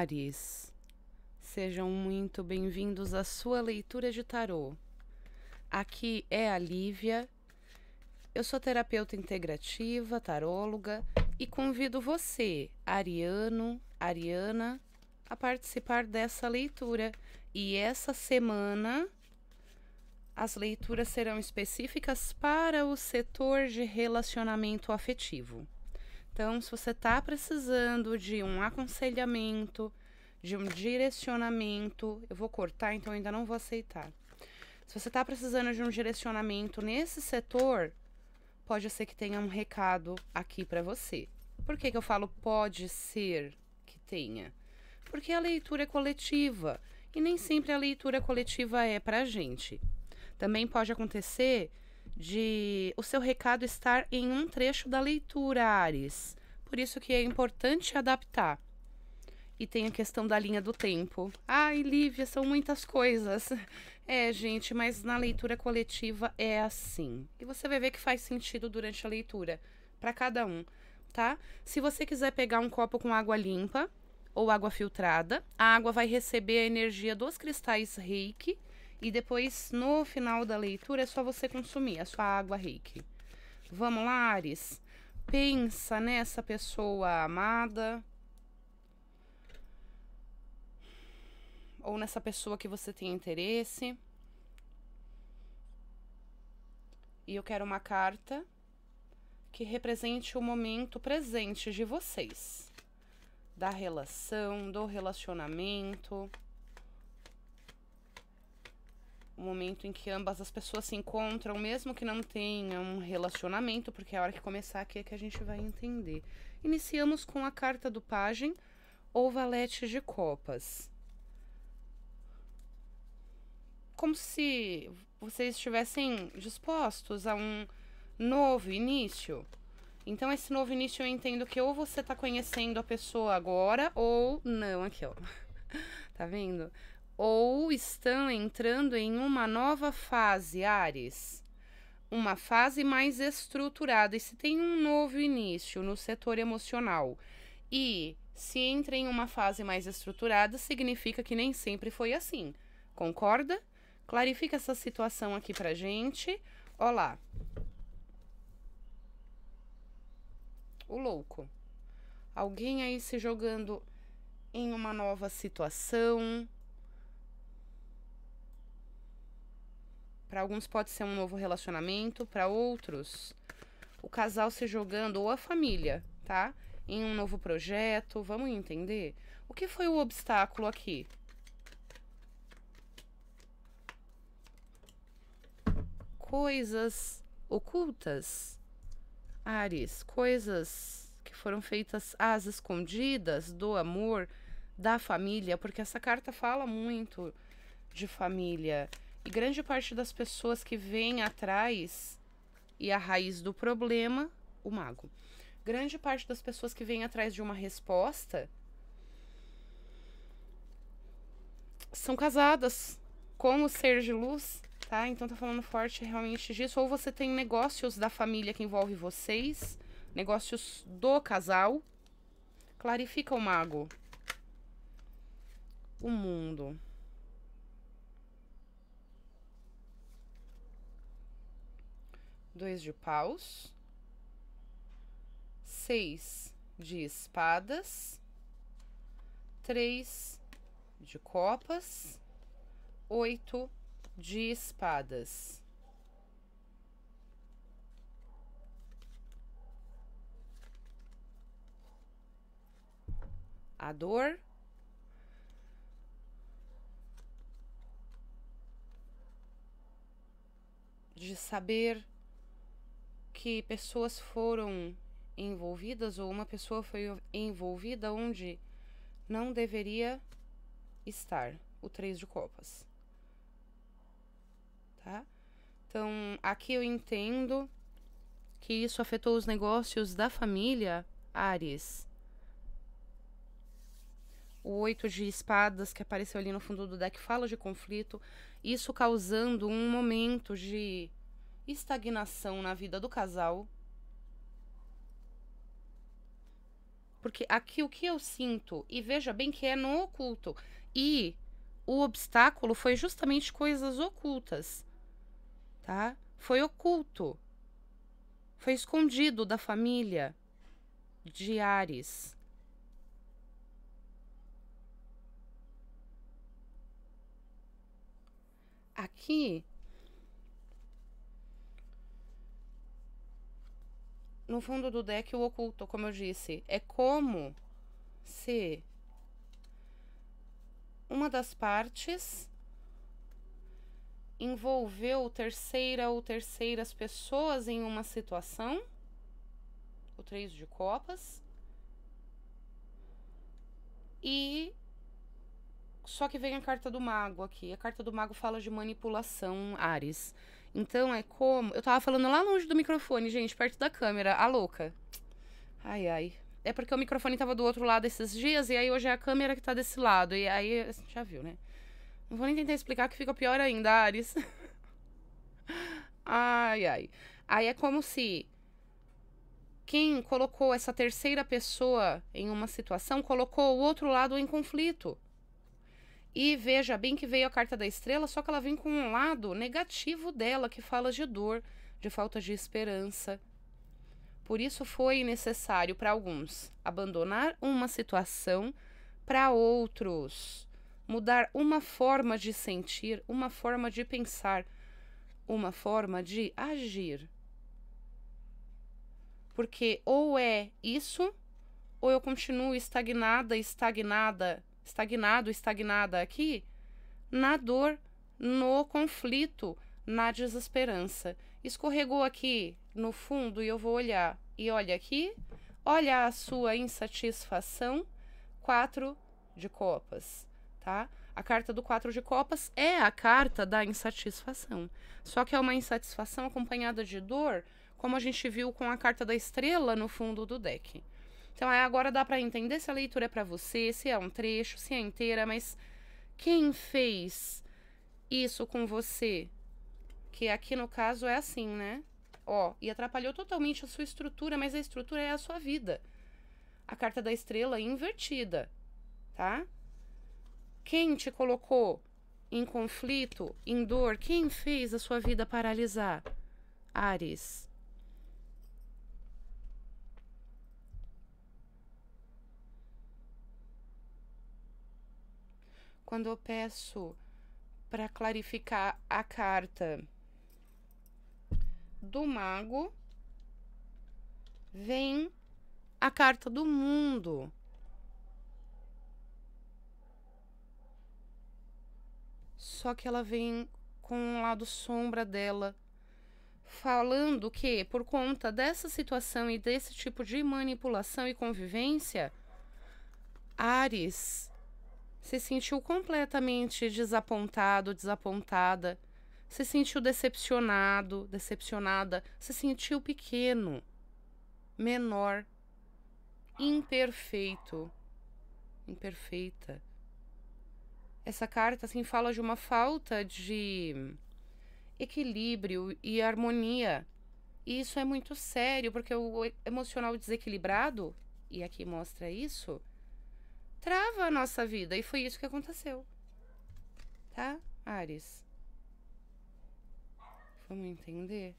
Ares, sejam muito bem-vindos à sua leitura de tarô. Aqui é a Lívia. Eu sou terapeuta integrativa, taróloga e convido você, Ariano, Ariana, a participar dessa leitura. E essa semana as leituras serão específicas para o setor de relacionamento afetivo. Então, se você está precisando de um aconselhamento, de um direcionamento, eu vou cortar, então ainda não vou aceitar. Se você está precisando de um direcionamento nesse setor, pode ser que tenha um recado aqui para você. Por que, que eu falo pode ser que tenha? Porque a leitura é coletiva e nem sempre a leitura coletiva é para a gente. Também pode acontecer de o seu recado estar em um trecho da leitura, Ares. Por isso que é importante adaptar. E tem a questão da linha do tempo. Ai, Lívia, são muitas coisas. É, gente, mas na leitura coletiva é assim. E você vai ver que faz sentido durante a leitura, para cada um, tá? Se você quiser pegar um copo com água limpa ou água filtrada, a água vai receber a energia dos cristais Reiki e depois, no final da leitura, é só você consumir a sua água reiki. Vamos lá, Ares? Pensa nessa pessoa amada. Ou nessa pessoa que você tem interesse. E eu quero uma carta que represente o momento presente de vocês. Da relação, do relacionamento o momento em que ambas as pessoas se encontram, mesmo que não tenham um relacionamento, porque é a hora que começar aqui é que a gente vai entender. Iniciamos com a carta do pajem ou valete de copas. Como se vocês estivessem dispostos a um novo início. Então, esse novo início eu entendo que ou você está conhecendo a pessoa agora ou não, aqui ó. tá vendo? ou estão entrando em uma nova fase, Ares. Uma fase mais estruturada e se tem um novo início no setor emocional. E se entra em uma fase mais estruturada, significa que nem sempre foi assim. Concorda? Clarifica essa situação aqui pra gente. Olá. O louco. Alguém aí se jogando em uma nova situação Para alguns pode ser um novo relacionamento, para outros o casal se jogando ou a família, tá? Em um novo projeto, vamos entender o que foi o obstáculo aqui. Coisas ocultas, Ares, coisas que foram feitas às escondidas do amor da família, porque essa carta fala muito de família e grande parte das pessoas que vêm atrás e a raiz do problema, o mago. Grande parte das pessoas que vêm atrás de uma resposta são casadas com o ser de luz, tá? Então tá falando forte realmente disso. Ou você tem negócios da família que envolve vocês, negócios do casal. Clarifica o mago. O mundo. dois de paus, seis de espadas, três de copas, oito de espadas. A dor de saber que pessoas foram envolvidas ou uma pessoa foi envolvida onde não deveria estar o três de copas. Tá? Então, aqui eu entendo que isso afetou os negócios da família Ares. O oito de espadas que apareceu ali no fundo do deck fala de conflito, isso causando um momento de estagnação na vida do casal. Porque aqui o que eu sinto, e veja bem que é no oculto, e o obstáculo foi justamente coisas ocultas, tá? Foi oculto. Foi escondido da família de Ares. Aqui no fundo do deck o oculto, como eu disse. É como se uma das partes envolveu terceira ou terceiras pessoas em uma situação, o três de copas, e só que vem a carta do mago aqui. A carta do mago fala de manipulação, Ares. Então é como. Eu tava falando lá longe do microfone, gente, perto da câmera, a louca. Ai, ai. É porque o microfone tava do outro lado esses dias, e aí hoje é a câmera que tá desse lado. E aí, já viu, né? Não vou nem tentar explicar que fica pior ainda, Ares. ai, ai. Aí é como se quem colocou essa terceira pessoa em uma situação colocou o outro lado em conflito. E veja bem que veio a carta da estrela, só que ela vem com um lado negativo dela, que fala de dor, de falta de esperança. Por isso foi necessário para alguns abandonar uma situação para outros, mudar uma forma de sentir, uma forma de pensar, uma forma de agir. Porque ou é isso, ou eu continuo estagnada, estagnada estagnado, estagnada aqui, na dor, no conflito, na desesperança. Escorregou aqui no fundo e eu vou olhar. E olha aqui, olha a sua insatisfação, quatro de copas, tá? A carta do quatro de copas é a carta da insatisfação. Só que é uma insatisfação acompanhada de dor, como a gente viu com a carta da estrela no fundo do deck. Então aí é, agora dá para entender se a leitura é para você, se é um trecho, se é inteira, mas quem fez isso com você? Que aqui no caso é assim, né? Ó, e atrapalhou totalmente a sua estrutura, mas a estrutura é a sua vida. A carta da estrela é invertida, tá? Quem te colocou em conflito, em dor? Quem fez a sua vida paralisar? Ares. quando eu peço para clarificar a carta do mago, vem a carta do mundo. Só que ela vem com um lado sombra dela, falando que por conta dessa situação e desse tipo de manipulação e convivência, Ares se sentiu completamente desapontado, desapontada, se sentiu decepcionado, decepcionada, se sentiu pequeno, menor, imperfeito, imperfeita. Essa carta assim fala de uma falta de equilíbrio e harmonia. E isso é muito sério, porque o emocional desequilibrado, e aqui mostra isso, trava a nossa vida. E foi isso que aconteceu. Tá, Ares? Vamos entender?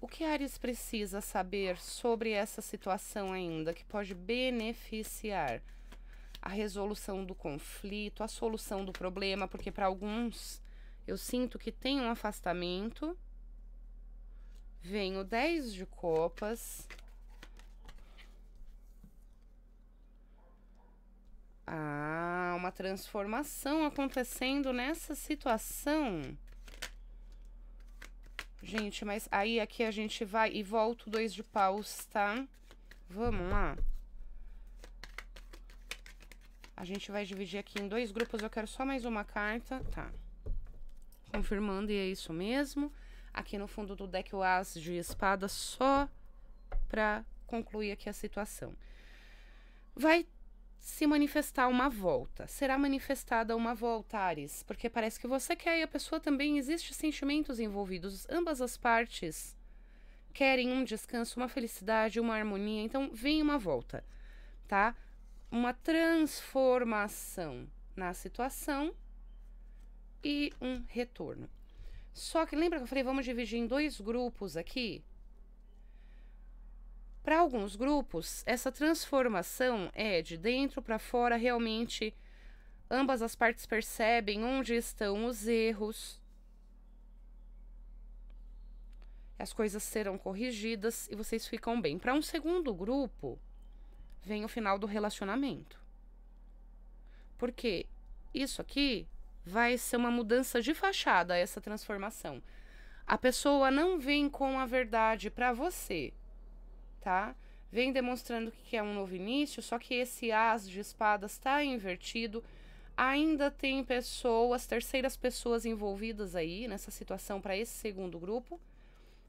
O que Ares precisa saber sobre essa situação ainda que pode beneficiar a resolução do conflito, a solução do problema? Porque para alguns eu sinto que tem um afastamento Venho 10 de copas. Ah, uma transformação acontecendo nessa situação. Gente, mas aí aqui a gente vai e volta dois de paus, tá? Vamos lá. A gente vai dividir aqui em dois grupos. Eu quero só mais uma carta. Tá. Confirmando, e é isso mesmo aqui no fundo do deck o as de espada só para concluir aqui a situação. Vai se manifestar uma volta. Será manifestada uma volta, Ares, porque parece que você quer e a pessoa também existe sentimentos envolvidos. Ambas as partes querem um descanso, uma felicidade, uma harmonia, então vem uma volta, tá? Uma transformação na situação e um retorno. Só que lembra que eu falei, vamos dividir em dois grupos aqui? Para alguns grupos, essa transformação é de dentro para fora, realmente ambas as partes percebem onde estão os erros. As coisas serão corrigidas e vocês ficam bem. Para um segundo grupo, vem o final do relacionamento. Porque isso aqui vai ser uma mudança de fachada essa transformação. A pessoa não vem com a verdade para você, tá? Vem demonstrando que é um novo início, só que esse as de espadas está invertido. Ainda tem pessoas, terceiras pessoas envolvidas aí nessa situação para esse segundo grupo,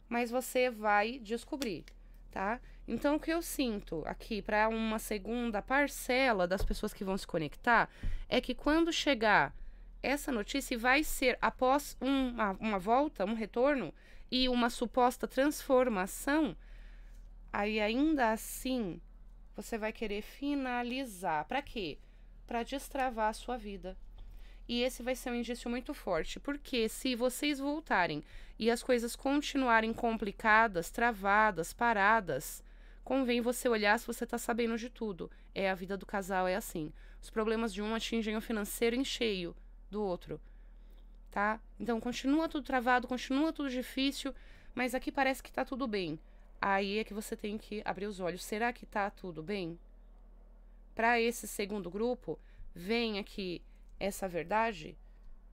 mas você vai descobrir, tá? Então o que eu sinto aqui para uma segunda parcela das pessoas que vão se conectar é que quando chegar essa notícia vai ser, após uma, uma volta, um retorno e uma suposta transformação, aí ainda assim você vai querer finalizar. Para quê? Para destravar a sua vida. E esse vai ser um indício muito forte, porque se vocês voltarem e as coisas continuarem complicadas, travadas, paradas, convém você olhar se você está sabendo de tudo. É a vida do casal, é assim. Os problemas de um atingem o financeiro em cheio, do outro, tá? Então continua tudo travado, continua tudo difícil, mas aqui parece que tá tudo bem. Aí é que você tem que abrir os olhos. Será que tá tudo bem? Para esse segundo grupo, vem aqui essa verdade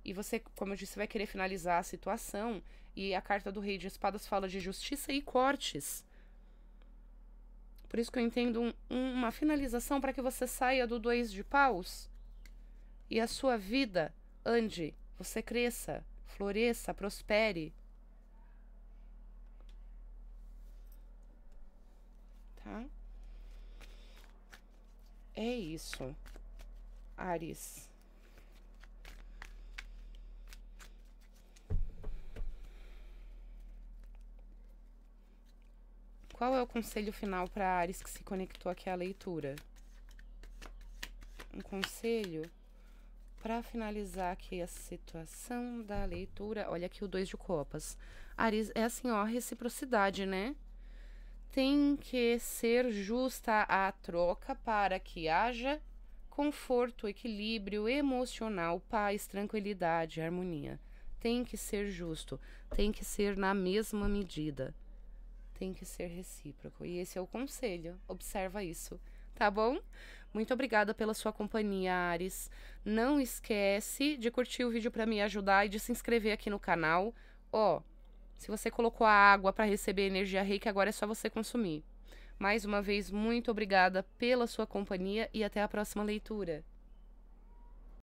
e você, como eu disse, vai querer finalizar a situação e a carta do Rei de Espadas fala de justiça e cortes. Por isso que eu entendo um, uma finalização para que você saia do dois de paus e a sua vida ande, você cresça, floresça, prospere. Tá? É isso, Ares. Qual é o conselho final para Ares que se conectou aqui à leitura? Um conselho para finalizar aqui a situação da leitura, olha aqui o dois de copas. Aris, é assim, ó, reciprocidade, né? Tem que ser justa a troca para que haja conforto, equilíbrio emocional, paz, tranquilidade, harmonia. Tem que ser justo, tem que ser na mesma medida. Tem que ser recíproco. E esse é o conselho. Observa isso, tá bom? Muito obrigada pela sua companhia, Ares. Não esquece de curtir o vídeo para me ajudar e de se inscrever aqui no canal. Ó, se você colocou a água para receber energia reiki, agora é só você consumir. Mais uma vez, muito obrigada pela sua companhia e até a próxima leitura.